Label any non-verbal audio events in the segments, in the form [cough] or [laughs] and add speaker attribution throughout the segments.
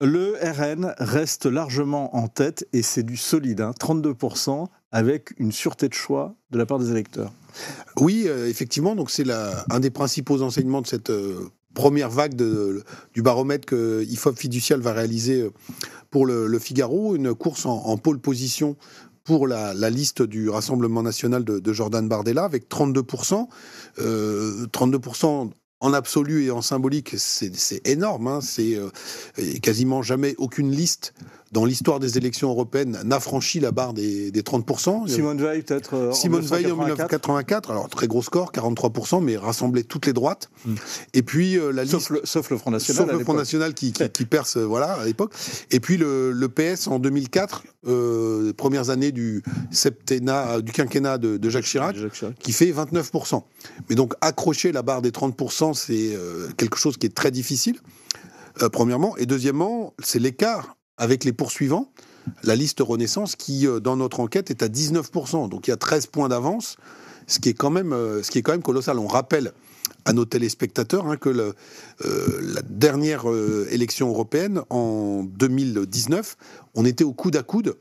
Speaker 1: Le RN reste largement en tête et c'est du solide, 32% hein, avec une sûreté de choix de la part des électeurs. Oui, euh, effectivement, donc c'est un des
Speaker 2: principaux enseignements de cette euh, première vague du baromètre que IFOP Fiducial va réaliser euh, pour le, Figaro, une course en, pôle position pour la, liste du Rassemblement national de, Jordan Bardella avec 32%. 32% en absolu et en symbolique, c'est énorme. Hein. c'est euh, quasiment jamais aucune liste dans l'histoire des élections européennes n'a franchi la barre des, 30%. Simone
Speaker 1: Veil peut-être euh, Simone Veil en
Speaker 2: 1984, alors très gros score, 43%, mais rassemblait toutes les droites. Mm. Et puis euh, la sauf liste... Le, sauf le Front National. Sauf le Front National qui, perce, voilà, à l'époque. Et puis le, PS en 2004, euh, premières années du du quinquennat de, Jacques, Jacques Chirac, qui fait 29%. Mais donc accrocher la barre des 30% c'est euh, quelque chose qui est très difficile, euh, premièrement. Et deuxièmement, c'est l'écart avec les poursuivants, la liste Renaissance, qui, euh, dans notre enquête, est à 19%. Donc il y a 13 points d'avance, ce, qui est quand même, ce qui est quand même colossal. On rappelle à nos téléspectateurs hein, que la dernière élection européenne, en 2019, on était au coude à coude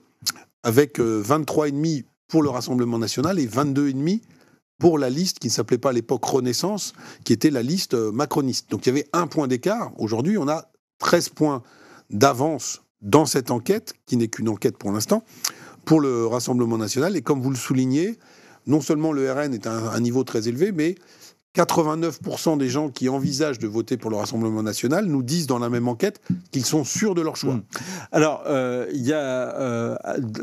Speaker 2: avec 23,5 pour le Rassemblement national et 22,5 pour la liste qui ne s'appelait pas à l'époque Renaissance, qui était la liste euh, macroniste. Donc il y avait un point d'écart. Aujourd'hui, on a 13 points d'avance dans cette enquête, qui n'est qu'une enquête pour l'instant, pour le Rassemblement national. Et comme vous le soulignez, non seulement le RN est à un niveau très élevé, mais 89% des gens qui envisagent de voter pour le Rassemblement national nous disent dans la même enquête qu'ils sont sûrs
Speaker 1: de leur choix. Hmm. Alors, euh, il y a euh,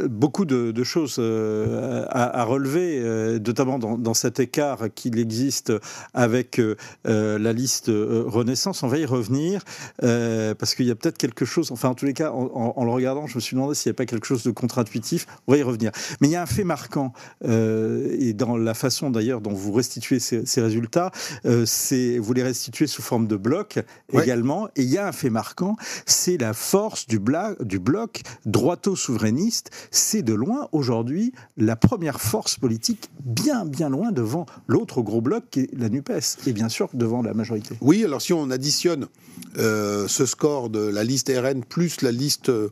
Speaker 1: beaucoup de, choses euh, à, relever, notamment dans, cet écart qu'il existe avec la liste Renaissance. On va y revenir, parce qu'il y a peut-être quelque chose, enfin en tous les cas, en, le regardant, je me suis demandé s'il n'y a pas quelque chose de contre-intuitif. On va y revenir. Mais il y a un fait marquant, et dans la façon d'ailleurs dont vous restituez ces résultats, euh, c'est vous les restituez sous forme de bloc également. Et il y a un fait marquant, c'est la force du, bla, du bloc droito-souverainiste. C'est de loin aujourd'hui la première force politique, bien bien loin devant l'autre gros bloc qui est la Nupes, et bien sûr devant la majorité.
Speaker 2: Oui, alors si on additionne euh, ce score de la liste RN plus la liste euh,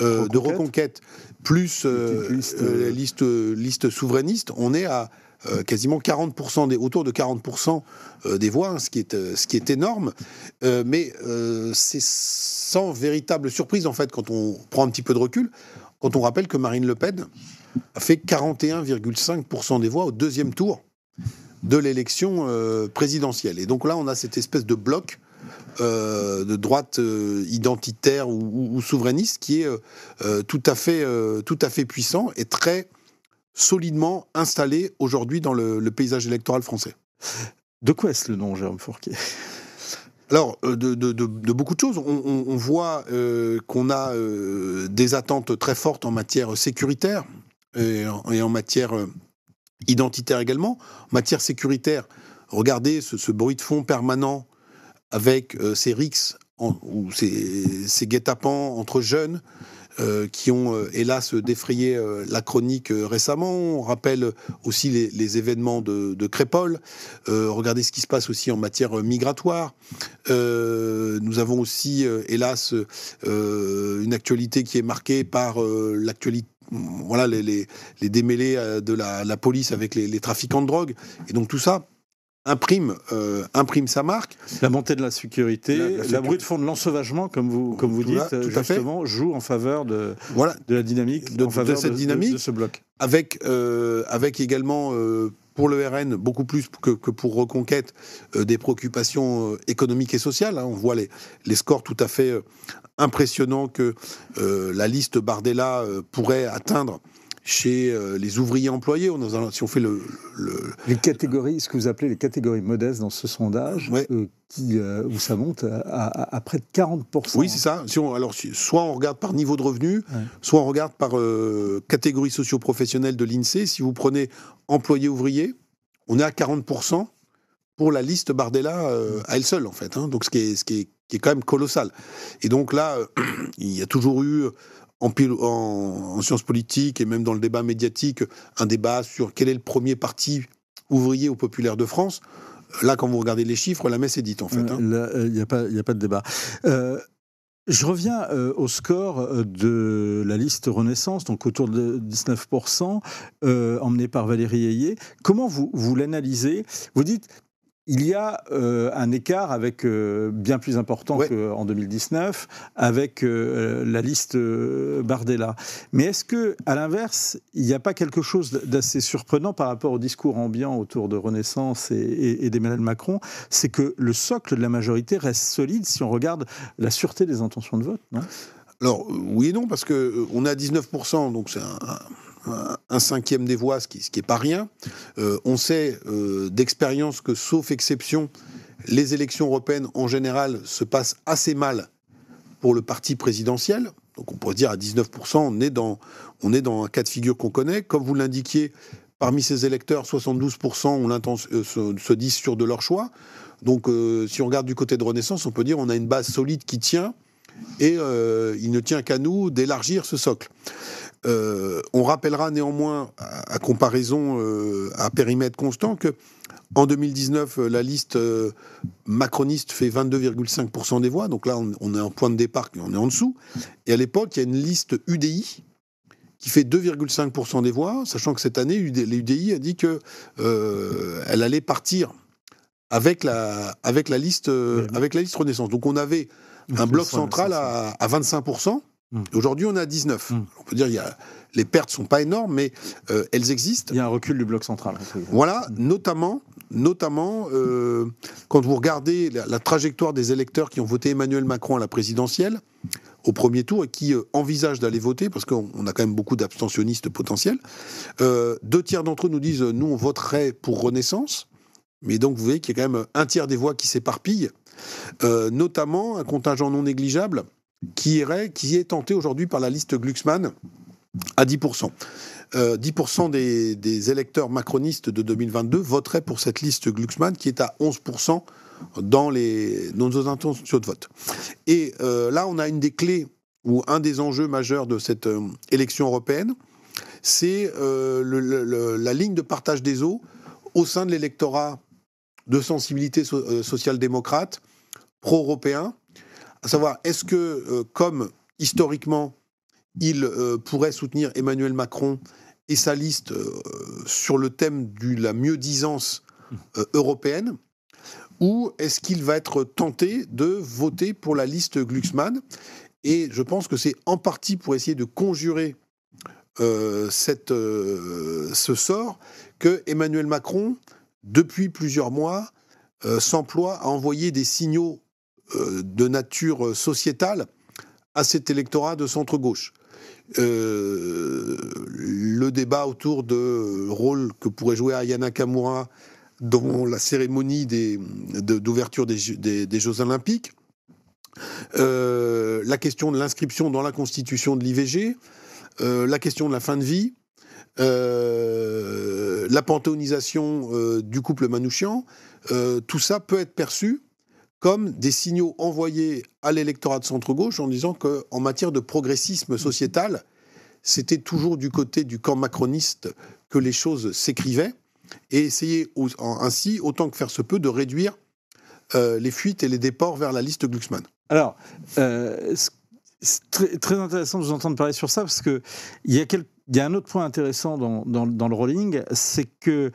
Speaker 2: de Reconquête plus la liste, liste souverainiste, on est à euh, quasiment 40% des, autour de 40% euh, des voix, hein, ce, qui est, euh, ce qui est énorme. mais c'est sans véritable surprise, en fait, quand on prend un petit peu de recul, quand on rappelle que Marine Le Pen a fait 41,5% des voix au deuxième tour de l'élection présidentielle. Et donc là, on a cette espèce de bloc de droite identitaire ou, souverainiste qui est tout, à fait, tout à fait puissant et très solidement installé aujourd'hui dans le, paysage électoral français. De quoi est-ce le nom, Jérôme Fourquet alors, euh, de, beaucoup de choses. On, voit euh, qu'on a euh, des attentes très fortes en matière sécuritaire et en, matière identitaire également. En matière sécuritaire, regardez ce, bruit de fond permanent avec ces rixes ou ces, ces guet-apens entre jeunes. Euh, qui ont, euh, hélas, défrayé euh, la chronique récemment. On rappelle aussi les, événements de, de Crépole. regardez ce qui se passe aussi en matière migratoire. nous avons aussi, hélas, une actualité qui est marquée par l'actualité voilà les, démêlés de la, police avec les, les trafiquants de drogue et donc tout ça imprime, euh,
Speaker 1: imprime sa marque. La montée de la sécurité, la, bruit de fond de l'ensauvagement, comme vous, comme vous dites, joue en faveur de, de la dynamique, de, cette dynamique, de, ce bloc. Avec,
Speaker 2: euh, avec également. Euh, pour le RN, beaucoup plus que, que pour Reconquête, des préoccupations économiques et sociales. Hein. On voit les, les, scores tout à fait impressionnants que la liste Bardella pourrait atteindre chez euh, les
Speaker 1: ouvriers employés. On si on fait le, les catégories, ce que vous appelez les catégories modestes dans ce sondage, euh, qui, euh, où ça monte à, près de 40%. Oui, c'est ça. alors,
Speaker 2: soit on regarde par niveau de revenu, soit on regarde par catégorie socio-professionnelle de l'INSEE. Si vous prenez employé ouvriers on est à 40% pour la liste Bardella à elle seule, en fait. Hein. donc, ce qui est, ce qui est, qui est quand même colossal. Et donc là, [clears throat] il y a toujours eu en, en, sciences politiques et même dans le débat médiatique un débat sur quel est le premier parti ouvrier ou populaire de France. Là, quand vous regardez les chiffres, la messe est
Speaker 1: dite en fait. Euh, Il hein. n'y euh, a, pas, a pas de débat. Euh, je reviens au score de la liste Renaissance, donc autour de 19%, emmené par Valérie Ayé. Comment vous, vous l'analysez Vous dites, il y a euh, un écart avec euh, bien plus important qu'en 2019 avec euh, la liste Bardella. Mais est-ce que, à l'inverse, il n'y a pas quelque chose d'assez surprenant par rapport au discours ambiant autour de Renaissance et, et, d'Emmanuel Macron C'est que le socle de la majorité reste solide si on regarde la sûreté des intentions de vote,
Speaker 2: Alors oui et non parce que on a 19 donc c'est un un cinquième des voix, ce qui n'est pas rien. Euh, on sait euh, d'expérience que, sauf exception, les élections européennes, en général, se passent assez mal pour le parti présidentiel. Donc on pourrait dire à 19%, on est dans, on est dans un cas de figure qu'on connaît. Comme vous l'indiquiez, parmi ces électeurs, 72% euh, se, disent sûrs de leur choix. Donc si on regarde du côté de Renaissance, on peut dire on a une base solide qui tient et il ne tient qu'à nous d'élargir ce socle. Euh, on rappellera néanmoins, à, comparaison euh, à périmètre constant, que en 2019, euh, la liste macroniste fait 22,5% des voix. Donc là, on, est en point de départ, on est en dessous. Et à l'époque, il y a une liste UDI qui fait 2,5% des voix, sachant que cette année, l'UDI a dit que elle allait partir avec la, avec la liste, avec la liste Renaissance. Donc on avait un bloc central à 25%. Hum. Aujourd'hui, on a 19. Hum. On peut dire que les pertes sont pas énormes, mais euh, elles existent. Il y a un recul du bloc central. Voilà, hum. notamment, notamment euh, quand vous regardez la, trajectoire des électeurs qui ont voté Emmanuel Macron à la présidentielle, au premier tour, et qui euh, envisagent d'aller voter, parce qu'on a quand même beaucoup d'abstentionnistes potentiels. deux tiers d'entre eux nous disent Nous, on voterait pour Renaissance. Mais donc, vous voyez qu'il y a quand même un tiers des voix qui s'éparpillent, notamment un contingent non négligeable qui est tenté aujourd'hui par la liste Glucksmann à 10%. 10% euh, des, des, électeurs macronistes de 2022 voteraient pour cette liste Glucksmann qui est à 11% dans, les, nos intentions de vote. Et euh, là, on a une des clés ou un des enjeux majeurs de cette euh, élection européenne, c'est la ligne de partage des eaux au sein de l'électorat de sensibilité social-démocrate pro-européen à savoir, est-ce que, euh, comme historiquement, il euh, pourrait soutenir Emmanuel Macron et sa liste euh, sur le thème de la mieux-disance européenne, ou est-ce qu'il va être tenté de voter pour la liste Glucksmann Et je pense que c'est en partie pour essayer de conjurer cette, ce sort que Emmanuel Macron, depuis plusieurs mois, s'emploie à envoyer des signaux euh, de nature sociétale à cet électorat de centre-gauche. Euh, le débat autour du rôle que pourrait jouer Ayana Kamura dans la cérémonie d'ouverture des, Jeux Olympiques, euh, la question de l'inscription dans la Constitution de l'IVG, la question de la fin de vie, la panthéonisation du couple manouchian, tout ça peut être perçu comme des signaux envoyés à l'électorat de centre-gauche en disant qu'en matière de progressisme mm-hmm. sociétal, c'était toujours du côté du camp macroniste que les choses s'écrivaient, et essayer ainsi, autant que faire se peut, de réduire euh, les fuites et les déports vers la liste Glucksmann.
Speaker 1: Alors, euh, c'est très, très, intéressant de vous entendre parler sur ça, parce qu'il y a quelques il y a un autre point intéressant dans, le rolling, c'est que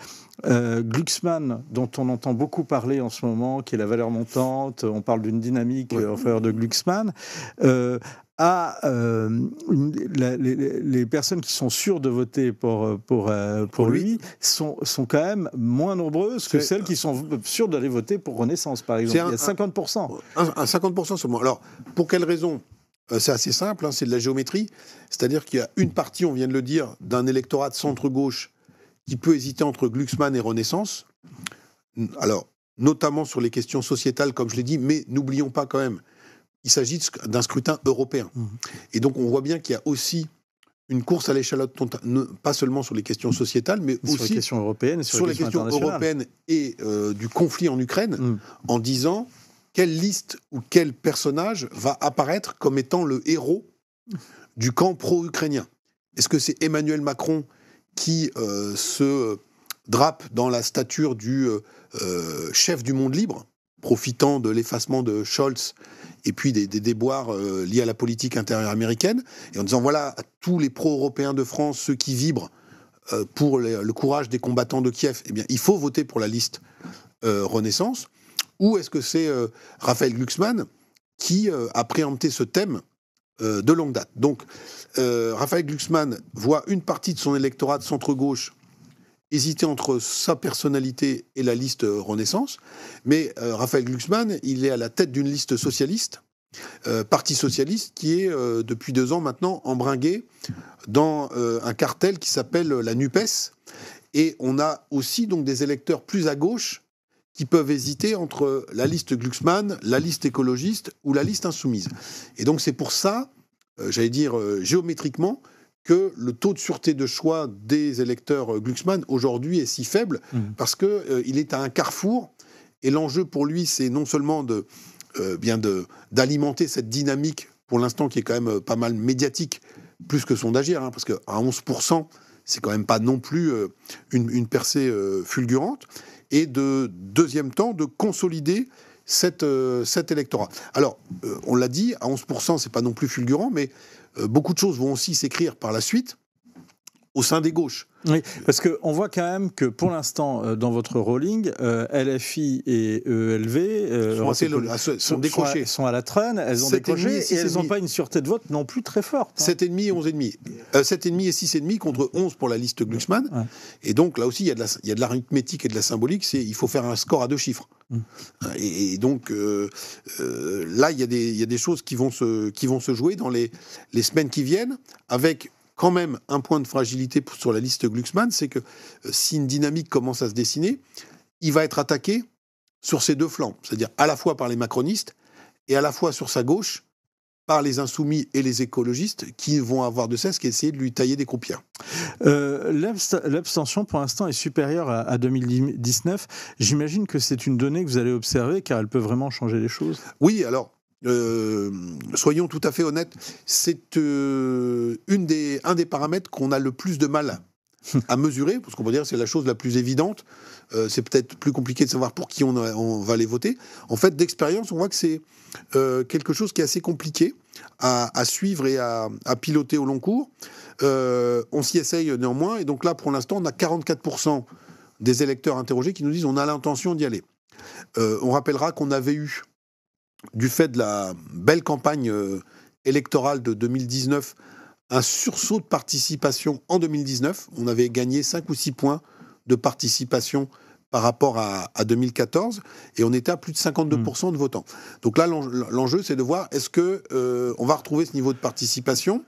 Speaker 1: euh, Glucksmann, dont on entend beaucoup parler en ce moment, qui est la valeur montante, on parle d'une dynamique en faveur de Glucksmann, euh, euh, les, personnes qui sont sûres de voter pour, lui, sont, quand même moins nombreuses que celles qui sont sûres d'aller voter pour Renaissance, par exemple. il y a 50%.
Speaker 2: Un, un 50% seulement. Alors, pour quelle raison euh, c'est assez simple, hein, c'est de la géométrie. C'est-à-dire qu'il y a une partie, on vient de le dire, d'un électorat de centre-gauche qui peut hésiter entre Glucksmann et Renaissance. Alors, notamment sur les questions sociétales, comme je l'ai dit, mais n'oublions pas quand même, il s'agit d'un scrutin européen. Mmh. Et donc, on voit bien qu'il y a aussi une course à l'échalote, pas seulement sur les questions sociétales, mais sur aussi les questions européennes sur, les questions, européennes et euh, du conflit en Ukraine, mmh. en disant quelle liste ou quel personnage va apparaître comme étant le héros du camp pro-ukrainien Est-ce que c'est Emmanuel Macron qui euh, se drape dans la stature du euh, euh, chef du monde libre, profitant de l'effacement de Scholz et puis des, déboires liés à la politique intérieure américaine, et en disant voilà à tous les pro-européens de France, ceux qui vibrent pour le courage des combattants de Kiev, eh bien il faut voter pour la liste Renaissance ou est-ce que c'est euh, Raphaël Glucksmann qui euh, a préempté ce thème euh, de longue date Donc, Raphaël Glucksmann voit une partie de son électorat de centre-gauche hésiter entre sa personnalité et la liste Renaissance, mais Raphaël Glucksmann, il est à la tête d'une liste socialiste, parti socialiste qui est depuis deux ans maintenant embringué dans un cartel qui s'appelle la NUPES. Et on a aussi donc des électeurs plus à gauche qui peuvent hésiter entre la liste Glucksmann, la liste écologiste ou la liste insoumise. Et donc c'est pour ça, euh, j'allais dire euh, géométriquement, que le taux de sûreté de choix des électeurs euh, Glucksmann aujourd'hui est si faible, mmh. parce qu'il est à un carrefour, et l'enjeu pour lui, c'est non seulement de, bien d'alimenter cette dynamique, pour l'instant qui est quand même pas mal médiatique, plus que son hein, parce qu'à 11%, c'est quand même pas non plus une percée fulgurante, et de deuxième temps de consolider euh, cet électorat. Alors, euh, on l'a dit, à 11%, c'est pas non plus fulgurant, mais euh, beaucoup de choses vont aussi s'écrire par la suite au sein des gauches.
Speaker 1: Oui, parce qu'on voit quand même que pour l'instant, euh, dans votre rolling, euh, LFI et ELV euh, ah, sont, sont, sont, à, la traîne, elles ont décroché, et, elles n'ont pas une sûreté de vote
Speaker 2: non plus très forte. 7,5 hein. et 11,5. 7,5 et 6,5 contre 11 pour la liste Glucksmann. Et donc là aussi, il y a de l'arithmétique et de la symbolique, c'est il faut faire un score à deux chiffres. Mm. Et, donc là, il y, y, a des choses qui vont se, qui vont se jouer dans les, les semaines qui viennent avec quand même un point de fragilité sur la liste Glucksmann, c'est que euh, si une dynamique commence à se dessiner, il va être attaqué sur ses deux flancs, c'est-à-dire à la fois par les macronistes et à la fois sur sa gauche par les insoumis et les écologistes qui vont avoir de cesse qu'essayer de lui tailler des croupières.
Speaker 1: Euh, l'abstention pour l'instant est supérieure à, à 2019. J'imagine que c'est une donnée que vous allez observer car elle peut vraiment changer les choses.
Speaker 2: Oui, alors euh, soyons tout à fait honnêtes, c'est euh, une des, un des paramètres qu'on a le plus de mal [laughs] à mesurer, parce qu'on peut dire c'est la chose la plus évidente. Euh, c'est peut-être plus compliqué de savoir pour qui on, va aller voter. En fait, d'expérience, on voit que c'est quelque chose qui est assez compliqué à, suivre et à, piloter au long cours. on s'y essaye néanmoins, et donc là, pour l'instant, on a 44% des électeurs interrogés qui nous disent on a l'intention d'y aller. on rappellera qu'on avait eu du fait de la belle campagne euh, électorale de 2019, un sursaut de participation en 2019. On avait gagné 5 ou 6 points de participation par rapport à, 2014 et on était à plus de 52% hmm. de votants. Donc là, l'enjeu, c'est de voir est-ce que euh, on va retrouver ce niveau de participation.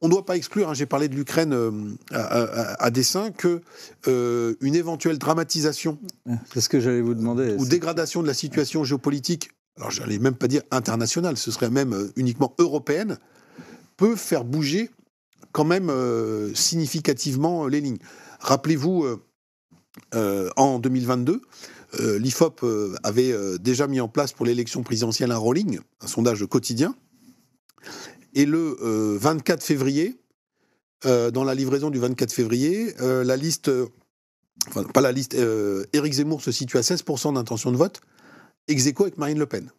Speaker 2: On ne doit pas exclure, hein, j'ai parlé de l'Ukraine euh, à, dessein, qu'une éventuelle dramatisation, ce que j'allais vous demander, ou dégradation de la situation géopolitique alors je n'allais même pas dire internationale, ce serait même euh, uniquement européenne, peut faire bouger quand même euh, significativement euh, les lignes. Rappelez-vous, en 2022, l'IFOP avait déjà mis en place pour l'élection présidentielle un rolling, un sondage quotidien. Et le 24 février, dans la livraison du 24 février, la liste, enfin pas la liste, Éric Zemmour se situe à 16% d'intention de vote, ex avec Marine Le Pen.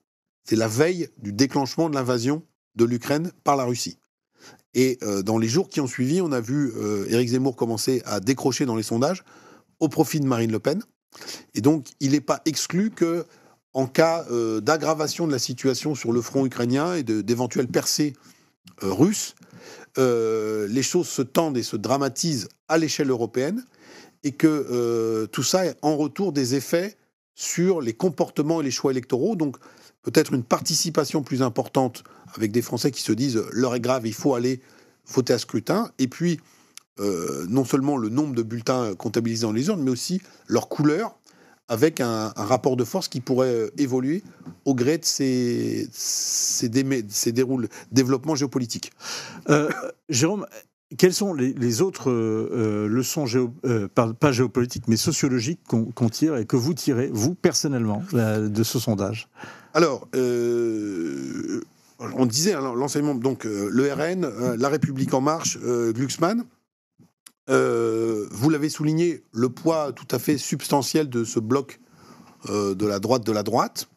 Speaker 2: C'est la veille du déclenchement de l'invasion de l'Ukraine par la Russie. Et euh, dans les jours qui ont suivi, on a vu euh, Éric Zemmour commencer à décrocher dans les sondages au profit de Marine Le Pen. Et donc, il n'est pas exclu que, en cas euh, d'aggravation de la situation sur le front ukrainien et d'éventuelles percées russes, les choses se tendent et se dramatisent à l'échelle européenne et que tout ça est en retour des effets sur les comportements et les choix électoraux. Donc, peut-être une participation plus importante avec des Français qui se disent l'heure est grave, il faut aller voter à scrutin. Et puis, euh, non seulement le nombre de bulletins comptabilisés dans les urnes, mais aussi leur couleur avec un, rapport de force qui pourrait euh, évoluer au gré de ces, ces, ces déroule- développement géopolitiques.
Speaker 1: Euh, Jérôme, quelles sont les, autres euh, euh, leçons, géo, euh, pas géopolitiques, mais sociologiques qu'on tire et que vous tirez, vous personnellement, de ce sondage
Speaker 2: Alors, on disait, hein, l'enseignement, donc le RN, La République en marche, Glucksmann, vous l'avez souligné, le poids tout à fait substantiel de ce bloc de la droite de la droite.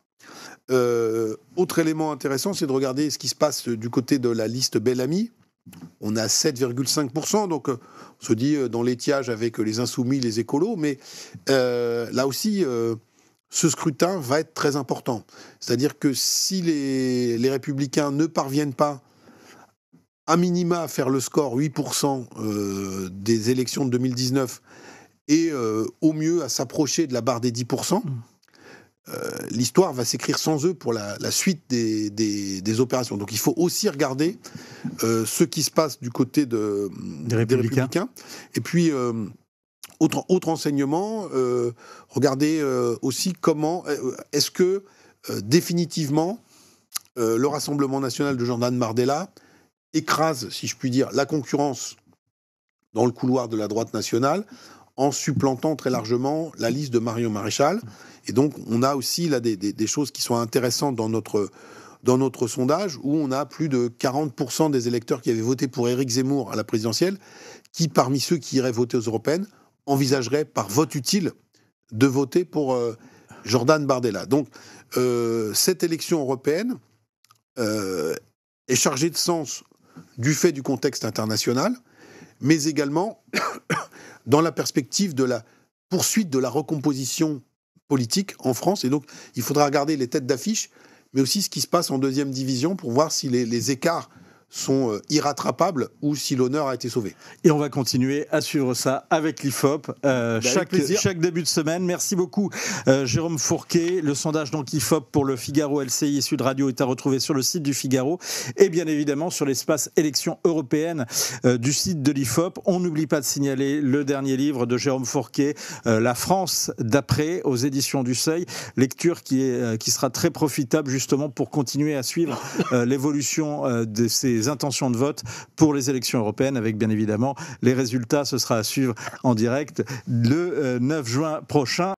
Speaker 2: autre élément intéressant, c'est de regarder ce qui se passe du côté de la liste Bellamy on a 7,5%. Donc, euh, on se dit euh, dans l'étiage avec euh, les insoumis, les écolos. Mais là aussi, ce scrutin va être très important. C'est-à-dire que si les, républicains ne parviennent pas à minima à faire le score 8% des élections de 2019 et au mieux à s'approcher de la barre des 10%, euh, l'histoire va s'écrire sans eux pour la, suite des, opérations. Donc il faut aussi regarder euh, ce qui se passe du côté des, républicains. Et puis, euh, autre, autre enseignement, regardez aussi comment, est-ce que définitivement, le Rassemblement national de Jordan Mardella écrase, si je puis dire, la concurrence dans le couloir de la droite nationale en supplantant très largement la liste de Mario Maréchal. Et donc, on a aussi là des, choses qui sont intéressantes dans notre, dans notre sondage, où on a plus de 40% des électeurs qui avaient voté pour Éric Zemmour à la présidentielle, qui, parmi ceux qui iraient voter aux européennes, envisageraient, par vote utile, de voter pour euh, Jordan Bardella. Donc, euh, cette élection européenne euh, est chargée de sens du fait du contexte international, mais également dans la perspective de la poursuite de la recomposition politique en France. Et donc, il faudra regarder les têtes d'affiche, mais aussi ce qui se passe en deuxième division pour voir si les, les écarts
Speaker 1: sont euh, irrattrapables ou si l'honneur a été sauvé. Et on va continuer à suivre ça avec l'IFOP euh, chaque, chaque, début de semaine. Merci beaucoup euh, Jérôme Fourquet. Le sondage donc IFOP pour le Figaro LCI issu de Radio est à retrouver sur le site du Figaro et bien évidemment sur l'espace élections européennes du site de l'IFOP. On n'oublie pas de signaler le dernier livre de Jérôme Fourquet, La France d'après aux éditions du Seuil, lecture qui, est, qui sera très profitable justement pour continuer à suivre l'évolution de ces les intentions de vote pour les élections européennes, avec bien évidemment les résultats. Ce sera à suivre en direct le 9 euh, juin prochain.